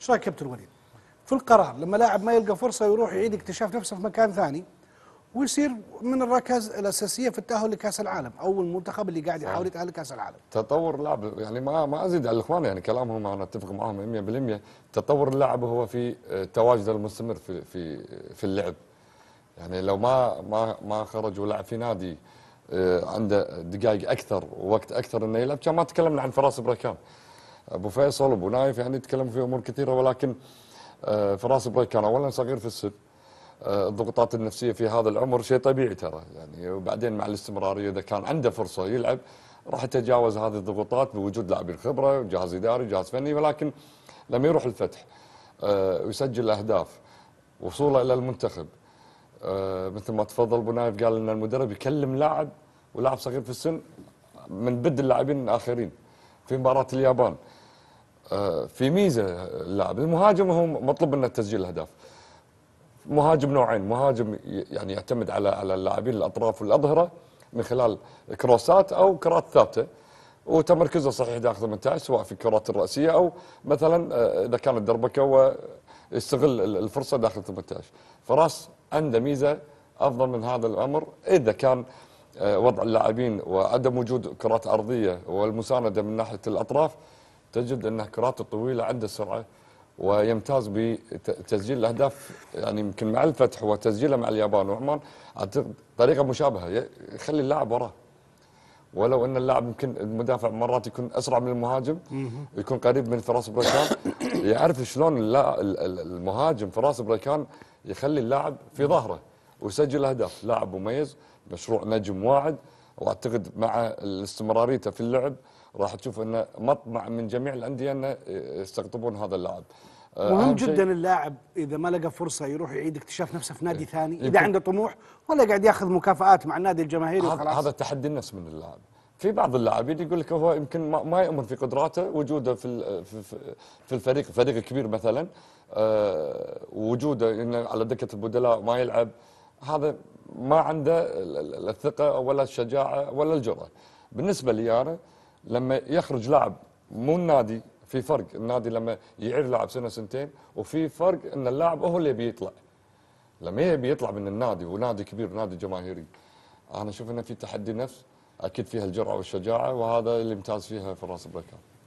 ايش رايك كابتن وليد في القرار لما لاعب ما يلقى فرصه يروح يعيد اكتشاف نفسه في مكان ثاني ويصير من الركائز الاساسيه في التاهل لكاس العالم او المنتخب اللي قاعد يحاول يتاهل لكاس العالم تطور اللاعب يعني ما ما ازيد على الاخوان يعني كلامهم انا اتفق معهم 100% تطور اللاعب هو في تواجده المستمر في في في اللعب يعني لو ما ما ما خرج ولعب في نادي آه، عنده دقائق اكثر ووقت اكثر انه يلعب كان ما تكلمنا عن فراس بركان ابو فيصل ابو نايف يعني تكلموا في امور كثيره ولكن آه، فراس بريك كان اولا صغير في السن آه، الضغوطات النفسيه في هذا العمر شيء طبيعي ترى يعني وبعدين مع الاستمراريه اذا كان عنده فرصه يلعب راح يتجاوز هذه الضغوطات بوجود لاعبين خبره وجهاز اداري وجهاز فني ولكن لما يروح الفتح آه، ويسجل اهداف وصوله الى المنتخب مثل ما تفضل ابو نايف قال ان المدرب يكلم لاعب ولاعب صغير في السن من بد اللاعبين الاخرين في مباراه اليابان في ميزه اللاعب المهاجم هو مطلوب منه تسجيل الاهداف مهاجم نوعين مهاجم يعني يعتمد على على اللاعبين الاطراف والاظهره من خلال كروسات او كرات ثابته وتمركزه صحيح داخل 18 سواء في الكرات الراسيه او مثلا آه، اذا كانت دربكه ويستغل الفرصه داخل 18 فراس عنده ميزه افضل من هذا الامر اذا كان آه، وضع اللاعبين وعدم وجود كرات ارضيه والمسانده من ناحيه الاطراف تجد أنه كراته طويلة عنده سرعة ويمتاز بتسجيل الاهداف يعني يمكن مع الفتح وتسجيله مع اليابان وعمان اعتقد طريقه مشابهه يخلي اللاعب وراه ولو ان اللاعب يمكن المدافع مرات يكون اسرع من المهاجم يكون قريب من فراس بريكان يعرف شلون المهاجم فراس بريكان يخلي اللاعب في ظهره ويسجل اهداف لاعب مميز مشروع نجم واعد واعتقد مع استمراريته في اللعب راح تشوف انه مطمع من جميع الانديه انه يستقطبون هذا اللاعب آه، مهم جدا اللاعب اذا ما لقى فرصه يروح يعيد اكتشاف نفسه في نادي إيه. ثاني اذا عنده طموح ولا قاعد ياخذ مكافآت مع النادي الجماهيري وخلاص هذا تحدي النفس من اللاعب في بعض اللاعبين يقول لك هو يمكن ما يؤمن في قدراته وجوده في في الفريق فريق كبير مثلا آه، وجوده انه على دكه البدلاء ما يلعب هذا ما عنده الثقه ولا الشجاعه ولا الجرأه بالنسبه لي انا لما يخرج لاعب مو النادي في فرق النادي لما يعير لاعب سنه سنتين وفي فرق ان اللاعب هو اللي بيطلع لما يبي يطلع من النادي ونادي كبير ونادي جماهيري انا اشوف انه في تحدي نفس اكيد فيها الجرعه والشجاعه وهذا اللي امتاز فيها فراس بركان